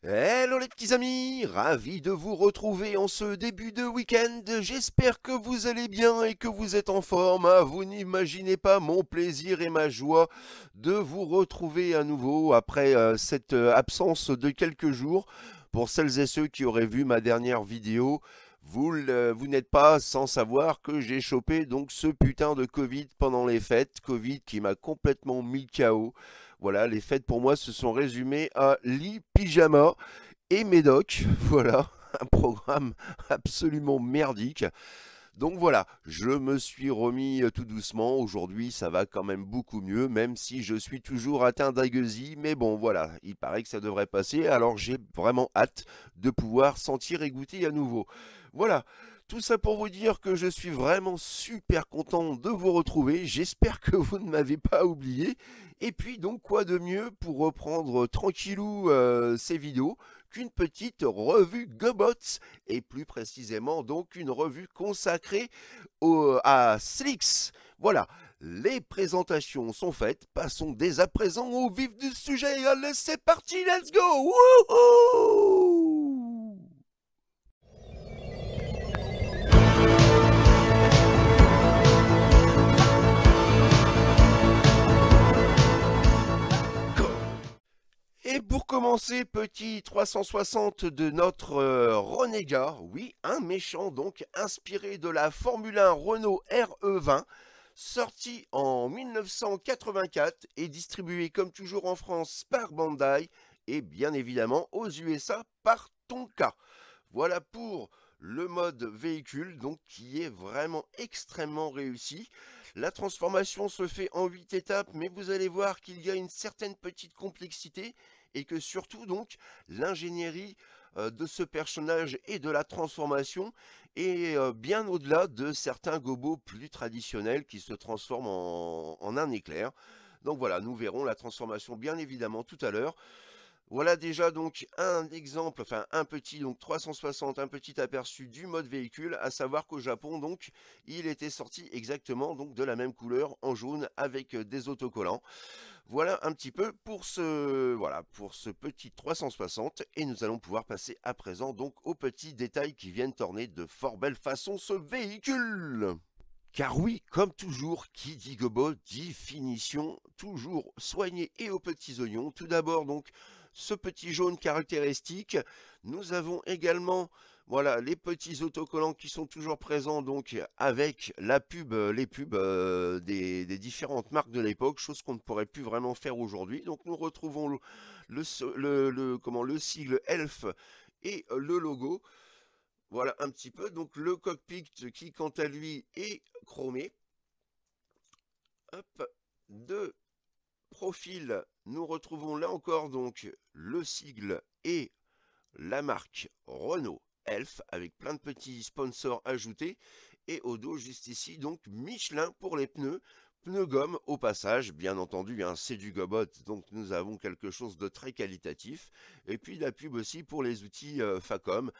Hello les petits amis, ravi de vous retrouver en ce début de week-end, j'espère que vous allez bien et que vous êtes en forme, ah, vous n'imaginez pas mon plaisir et ma joie de vous retrouver à nouveau après euh, cette euh, absence de quelques jours, pour celles et ceux qui auraient vu ma dernière vidéo, vous, vous n'êtes pas sans savoir que j'ai chopé donc ce putain de Covid pendant les fêtes, Covid qui m'a complètement mis KO, voilà, les fêtes pour moi se sont résumées à lit, pyjama et médoc. Voilà, un programme absolument merdique. Donc voilà, je me suis remis euh, tout doucement. Aujourd'hui, ça va quand même beaucoup mieux, même si je suis toujours atteint d'agueusie. Mais bon, voilà, il paraît que ça devrait passer. Alors j'ai vraiment hâte de pouvoir sentir et goûter à nouveau. Voilà. Tout ça pour vous dire que je suis vraiment super content de vous retrouver. J'espère que vous ne m'avez pas oublié. Et puis donc quoi de mieux pour reprendre tranquillou euh, ces vidéos qu'une petite revue Gobots et plus précisément donc une revue consacrée à Slix. Voilà, les présentations sont faites, passons dès à présent au vif du sujet. Allez, c'est parti, let's go Et pour commencer, petit 360 de notre euh, oui, un méchant donc inspiré de la Formule 1 Renault RE20, sorti en 1984 et distribué comme toujours en France par Bandai et bien évidemment aux USA par Tonka. Voilà pour le mode véhicule donc qui est vraiment extrêmement réussi. La transformation se fait en 8 étapes mais vous allez voir qu'il y a une certaine petite complexité et que surtout donc l'ingénierie euh, de ce personnage et de la transformation est euh, bien au-delà de certains gobos plus traditionnels qui se transforment en, en un éclair. Donc voilà, nous verrons la transformation bien évidemment tout à l'heure. Voilà déjà donc un exemple, enfin un petit, donc 360, un petit aperçu du mode véhicule, à savoir qu'au Japon donc, il était sorti exactement donc de la même couleur en jaune avec euh, des autocollants. Voilà un petit peu pour ce, voilà, pour ce petit 360 et nous allons pouvoir passer à présent donc aux petits détails qui viennent orner de fort belle façon ce véhicule. Car oui, comme toujours, qui dit gobo dit finition, toujours soigné et aux petits oignons. Tout d'abord donc ce petit jaune caractéristique. Nous avons également voilà les petits autocollants qui sont toujours présents donc avec la pub, euh, les pubs euh, des, différentes marques de l'époque, chose qu'on ne pourrait plus vraiment faire aujourd'hui. Donc nous retrouvons le, le, comment, le sigle ELF et euh, le logo. Voilà un petit peu, donc le cockpit qui quant à lui est chromé. Hop, deux profil, nous retrouvons là encore donc le sigle et la marque Renault Elf avec plein de petits sponsors ajoutés et au dos juste ici donc Michelin pour les pneus pneus gomme au passage, bien entendu, hein, c'est du gobot, donc nous avons quelque chose de très qualitatif. Et puis la pub aussi pour les outils euh, Facom.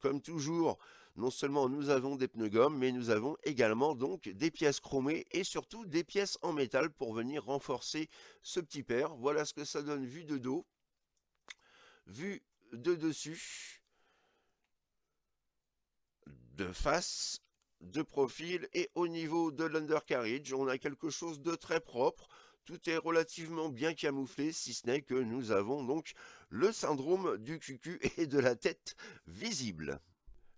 Comme toujours, non seulement nous avons des pneus gommes, mais nous avons également donc des pièces chromées et surtout des pièces en métal pour venir renforcer ce petit paire. Voilà ce que ça donne vu de dos, vu de dessus, de face, de profil et au niveau de l'undercarriage, on a quelque chose de très propre. Tout est relativement bien camouflé, si ce n'est que nous avons donc le syndrome du cucu et de la tête visible.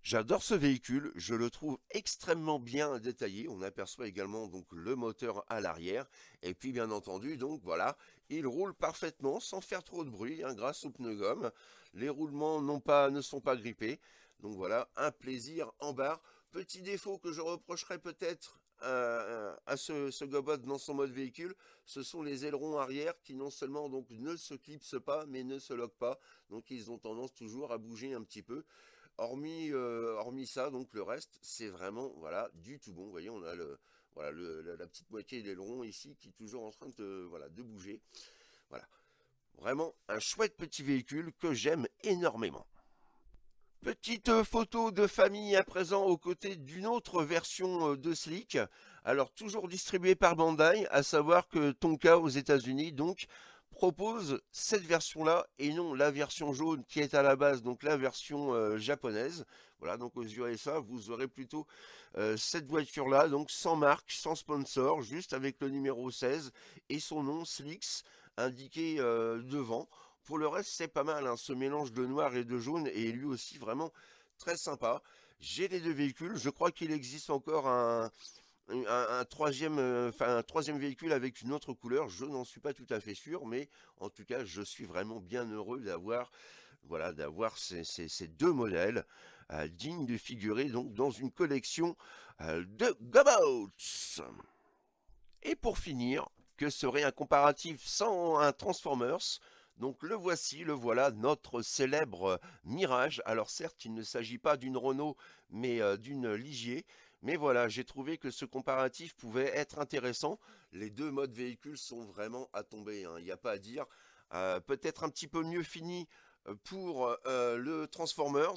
J'adore ce véhicule, je le trouve extrêmement bien détaillé, on aperçoit également donc le moteur à l'arrière et puis bien entendu donc voilà, il roule parfaitement sans faire trop de bruit hein, grâce aux pneus gomme, les roulements pas, ne sont pas grippés, donc voilà un plaisir en barre. Petit défaut que je reprocherais peut-être à, ce, gobot dans son mode véhicule, ce sont les ailerons arrière qui non seulement donc ne se clipsent pas mais ne se loquent pas, donc ils ont tendance toujours à bouger un petit peu. Hormis, euh, hormis ça, donc le reste, c'est vraiment voilà du tout bon. Vous voyez, on a le, la, petite moitié des longs ici qui est toujours en train de, voilà, de bouger. Voilà. Vraiment un chouette petit véhicule que j'aime énormément. Petite euh, photo de famille à présent aux côtés d'une autre version euh, de Slick. Alors toujours distribuée par Bandai, à savoir que Tonka aux états unis donc propose cette version là et non la version jaune qui est à la base donc la version euh, japonaise voilà donc aux USA vous aurez plutôt euh, cette voiture là donc sans marque sans sponsor juste avec le numéro 16 et son nom Slix indiqué euh, devant pour le reste c'est pas mal hein, ce mélange de noir et de jaune et lui aussi vraiment très sympa j'ai les deux véhicules je crois qu'il existe encore un un, troisième, euh, un, troisième, véhicule avec une autre couleur, je n'en suis pas tout à fait sûr, mais en tout cas, je suis vraiment bien heureux d'avoir voilà, d'avoir ces, deux modèles euh, dignes de figurer donc dans une collection euh, de Gobouts. Et pour finir, que serait un comparatif sans un Transformers donc le voici, le voilà, notre célèbre Mirage. Alors certes, il ne s'agit pas d'une Renault, mais d'une Ligier. Mais voilà, j'ai trouvé que ce comparatif pouvait être intéressant. Les deux modes véhicules sont vraiment à tomber, hein. il n'y a pas à dire. Euh, peut-être un petit peu mieux fini euh, pour euh, le Transformers,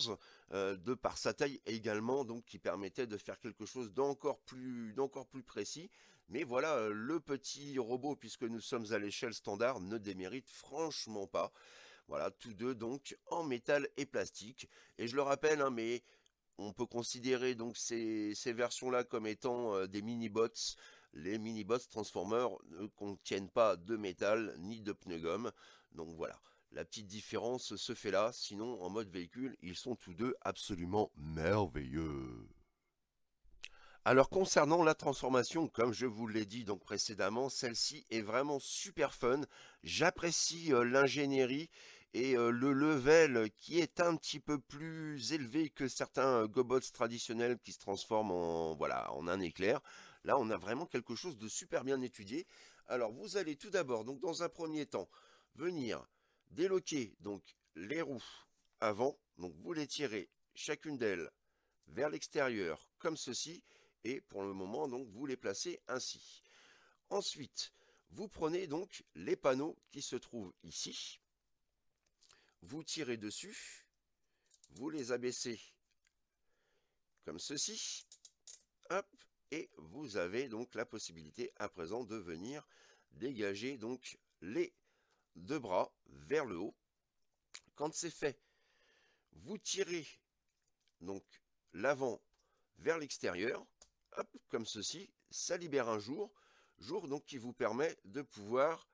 de par sa taille également, donc qui permettait de faire quelque chose d'encore plus, plus précis. Mais voilà, le petit robot, puisque nous sommes à l'échelle standard, ne démérite franchement pas. Voilà, tous deux donc en métal et plastique. Et je le rappelle, hein, mais on peut considérer donc ces, versions-là comme étant euh, des mini-bots. Les mini-bots Transformers ne contiennent pas de métal ni de pneu gomme. Donc voilà, la petite différence se fait là. Sinon, en mode véhicule, ils sont tous deux absolument merveilleux. Alors concernant la transformation, comme je vous l'ai dit donc précédemment, celle-ci est vraiment super fun. J'apprécie euh, l'ingénierie et euh, le level qui est un petit peu plus élevé que certains euh, gobots traditionnels qui se transforment en, voilà, en un éclair. Là, on a vraiment quelque chose de super bien étudié. Alors, vous allez tout d'abord, donc dans un premier temps, venir déloquer donc les roues avant. Donc, vous les tirez chacune d'elles vers l'extérieur comme ceci. Et pour le moment, donc, vous les placez ainsi. Ensuite, vous prenez donc les panneaux qui se trouvent ici vous tirez dessus, vous les abaissez comme ceci, hop, et vous avez donc la possibilité à présent de venir dégager donc les deux bras vers le haut. Quand c'est fait, vous tirez donc l'avant vers l'extérieur, comme ceci, ça libère un jour, jour donc qui vous permet de pouvoir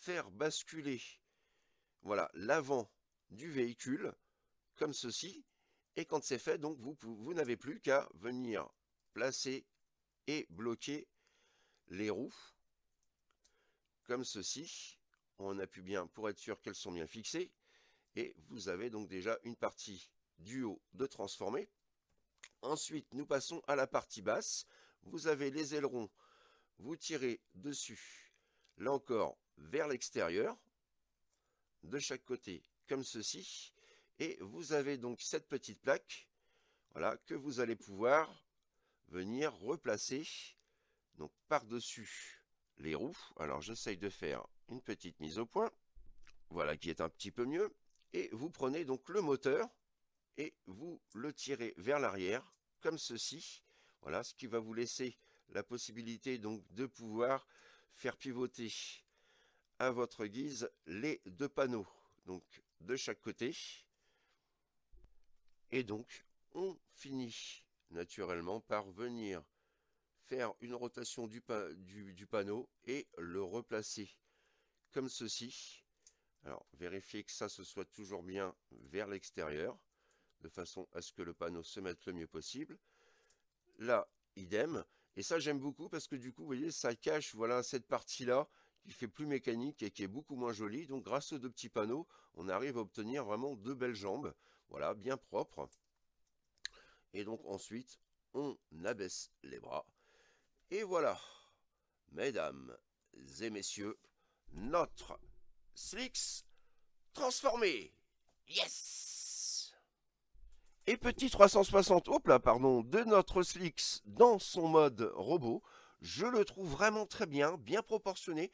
faire basculer voilà l'avant du véhicule, comme ceci. Et quand c'est fait, donc vous, vous n'avez plus qu'à venir placer et bloquer les roues, comme ceci. On appuie bien pour être sûr qu'elles sont bien fixées. Et vous avez donc déjà une partie du haut de transformer Ensuite, nous passons à la partie basse. Vous avez les ailerons, vous tirez dessus, là encore, vers l'extérieur, de chaque côté comme ceci. Et vous avez donc cette petite plaque voilà, que vous allez pouvoir venir replacer donc par-dessus les roues. Alors j'essaye de faire une petite mise au point, voilà qui est un petit peu mieux. Et vous prenez donc le moteur et vous le tirez vers l'arrière comme ceci. Voilà, ce qui va vous laisser la possibilité donc de pouvoir faire pivoter à votre guise les deux panneaux. Donc de chaque côté. Et donc, on finit naturellement par venir faire une rotation du, du, panneau et le replacer comme ceci. Alors, vérifier que ça se soit toujours bien vers l'extérieur, de façon à ce que le panneau se mette le mieux possible. Là, idem. Et ça, j'aime beaucoup parce que du coup, vous voyez, ça cache, voilà, cette partie-là qui fait plus mécanique et qui est beaucoup moins joli. Donc grâce aux deux petits panneaux, on arrive à obtenir vraiment deux belles jambes, voilà, bien propre Et donc ensuite, on abaisse les bras. Et voilà, mesdames et messieurs, notre Slix transformé Yes Et petit 360, hop là, pardon, de notre slicks dans son mode robot, je le trouve vraiment très bien, bien proportionné.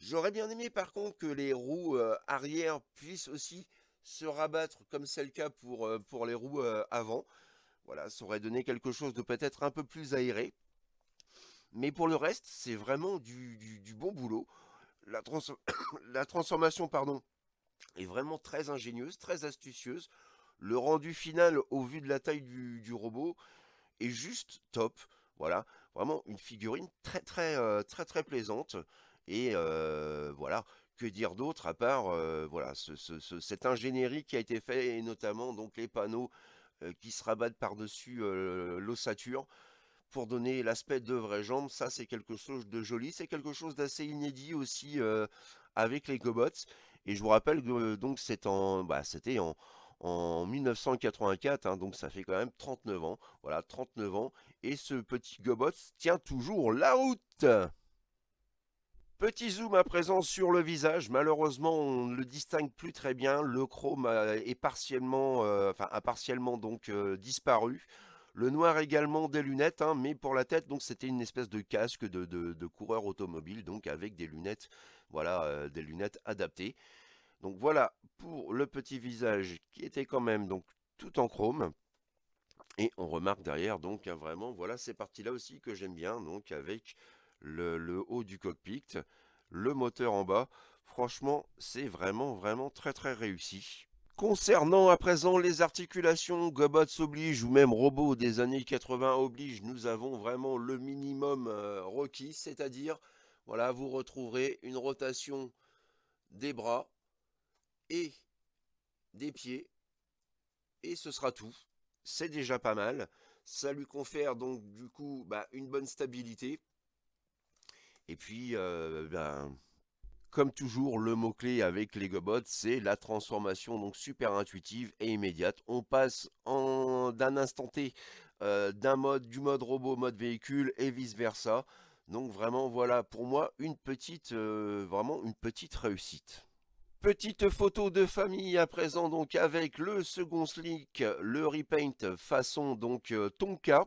J'aurais bien aimé par contre que les roues euh, arrière puissent aussi se rabattre comme c'est le cas pour, euh, pour les roues euh, avant. Voilà, ça aurait donné quelque chose de peut-être un peu plus aéré. Mais pour le reste, c'est vraiment du, bon boulot. La, transformation pardon, est vraiment très ingénieuse, très astucieuse. Le rendu final au vu de la taille du, robot est juste top. Voilà, vraiment une figurine très très très, très plaisante. Et voilà, que dire d'autre à part voilà, cette ingénierie qui a été faite, et notamment donc les panneaux qui se rabattent par-dessus l'ossature pour donner l'aspect de vraies jambes. Ça, c'est quelque chose de joli. C'est quelque chose d'assez inédit aussi avec les Gobots. Et je vous rappelle que donc bah, c'était en, en, 1984, hein, donc ça fait quand même 39 ans. Voilà, 39 ans. Et ce petit Gobot tient toujours la route Petit zoom à présent sur le visage. Malheureusement, on ne le distingue plus très bien. Le chrome euh, est partiellement, euh, enfin, a partiellement donc euh, disparu. Le noir également des lunettes, hein, mais pour la tête, donc c'était une espèce de casque de, coureur automobile, donc avec des lunettes, voilà, des lunettes adaptées. Donc voilà pour le petit visage qui était quand même donc tout en chrome. Et on remarque derrière donc hein, vraiment, voilà ces parties là aussi que j'aime bien, donc avec le, haut du cockpit, le moteur en bas. Franchement, c'est vraiment, vraiment très, très réussi. Concernant à présent les articulations, Gobots oblige ou même robots des années 80 oblige, nous avons vraiment le minimum euh, requis, c'est-à-dire, voilà, vous retrouverez une rotation des bras et des pieds, et ce sera tout. C'est déjà pas mal. Ça lui confère donc du coup bah, une bonne stabilité, et puis, euh, ben, comme toujours, le mot-clé avec les GoBots, c'est la transformation, donc super intuitive et immédiate. On passe d'un instant T, euh, d'un mode, du mode robot, mode véhicule et vice-versa. Donc vraiment, voilà, pour moi, une petite, euh, vraiment une petite réussite. Petite photo de famille à présent donc avec le second slick, le repaint façon donc Tonka.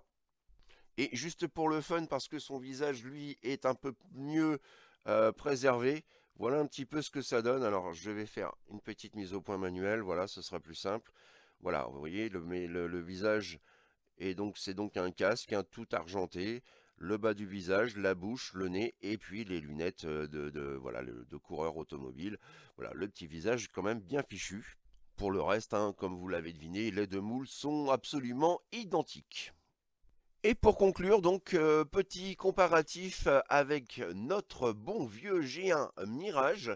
Et juste pour le fun, parce que son visage, lui, est un peu mieux euh, préservé, voilà un petit peu ce que ça donne. Alors, je vais faire une petite mise au point manuelle, voilà, ce sera plus simple. Voilà, vous voyez, le, visage, et donc c'est donc un casque, tout argenté, le bas du visage, la bouche, le nez, et puis les lunettes euh, de, voilà, de coureur automobile. Voilà, le petit visage quand même bien fichu. Pour le reste, hein, comme vous l'avez deviné, les deux moules sont absolument identiques. Et pour conclure, donc, euh, petit comparatif euh, avec notre bon vieux G1 Mirage.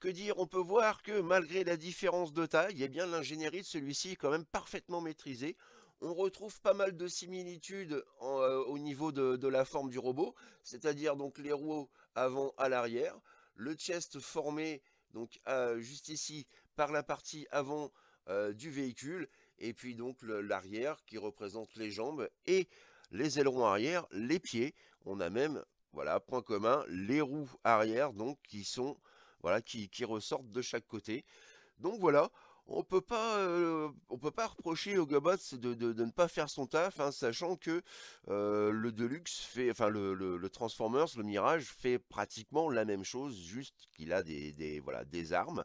Que dire, on peut voir que malgré la différence de taille, eh bien l'ingénierie de celui-ci est quand même parfaitement maîtrisée. On retrouve pas mal de similitudes euh, au niveau de, la forme du robot, c'est-à-dire donc les roues avant à l'arrière, le chest formé donc juste ici par la partie avant du véhicule, et puis donc l'arrière qui représente les jambes et les ailerons arrière, les pieds. On a même, voilà, point commun, les roues arrière, donc qui sont, voilà, qui, ressortent de chaque côté. Donc voilà, on peut euh, on peut pas reprocher au Gobots de, ne pas faire son taf hein, sachant que euh, le Deluxe fait enfin le, le, le, Transformers le Mirage fait pratiquement la même chose juste qu'il a des, voilà des armes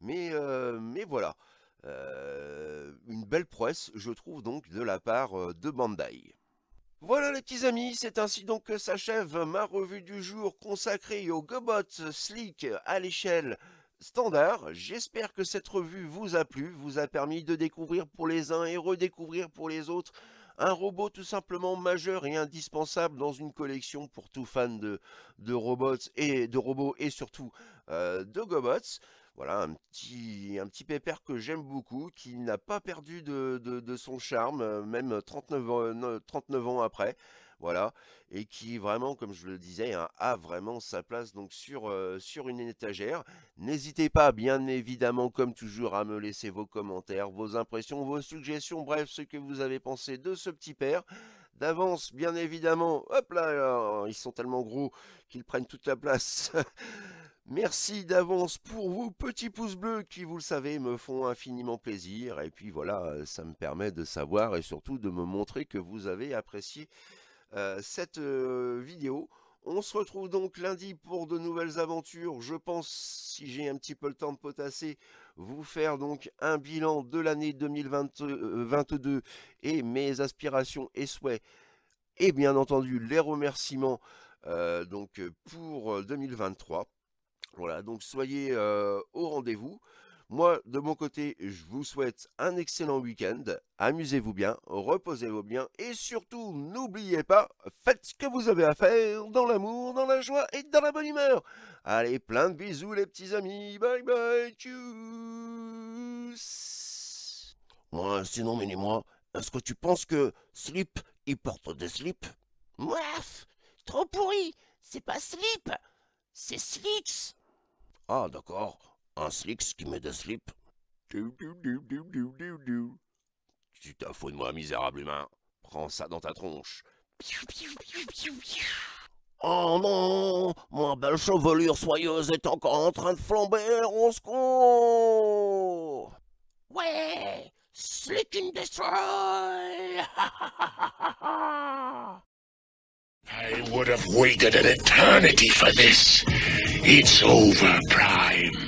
mais euh, mais voilà une belle prouesse je trouve donc de la part de Bandai voilà les petits amis, c'est ainsi donc que s'achève ma revue du jour consacrée aux Gobots Slick à l'échelle standard. J'espère que cette revue vous a plu, vous a permis de découvrir pour les uns et redécouvrir pour les autres un robot tout simplement majeur et indispensable dans une collection pour tout fan de, robots et de robots et surtout euh, de gobots. Voilà, un petit, un petit pépère que j'aime beaucoup, qui n'a pas perdu de, son charme, euh, même 39 euh, ans, euh, ans après. Voilà, et qui vraiment, comme je le disais, hein, a vraiment sa place donc sur, sur une étagère. N'hésitez pas, bien évidemment, comme toujours, à me laisser vos commentaires, vos impressions, vos suggestions, bref, ce que vous avez pensé de ce petit père d'avance, bien évidemment. Hop là, oh, ils sont tellement gros qu'ils prennent toute la place. Merci d'avance pour vos petits pouces bleus qui, vous le savez, me font infiniment plaisir. Et puis voilà, ça me permet de savoir et surtout de me montrer que vous avez apprécié euh, cette euh, vidéo. On se retrouve donc lundi pour de nouvelles aventures. Je pense, si j'ai un petit peu le temps de potasser, vous faire donc un bilan de l'année 2022 euh, et mes aspirations et souhaits et bien entendu les remerciements euh, donc euh, pour 2023. Voilà, donc soyez au rendez-vous. Moi, de mon côté, je vous souhaite un excellent week-end. Amusez-vous bien, reposez-vous bien et surtout, n'oubliez pas, faites ce que vous avez à faire dans l'amour, dans la joie et dans la bonne humeur. Allez, plein de bisous les petits amis. Bye bye, tchuss. Moi, sinon, mais moi, est-ce que tu penses que Slip, il porte des slips Mouaf Trop pourri C'est pas Slip C'est Slix Ah, d'accord. Un slick qui met de slip. Tu t'as de moi, misérable humain. Prends ça dans ta tronche. Oh non Ma belle chevelure soyeuse est encore en train de flamber, au secours Ouais Slick and destroy I would have waited an eternity for this. It's over, Prime.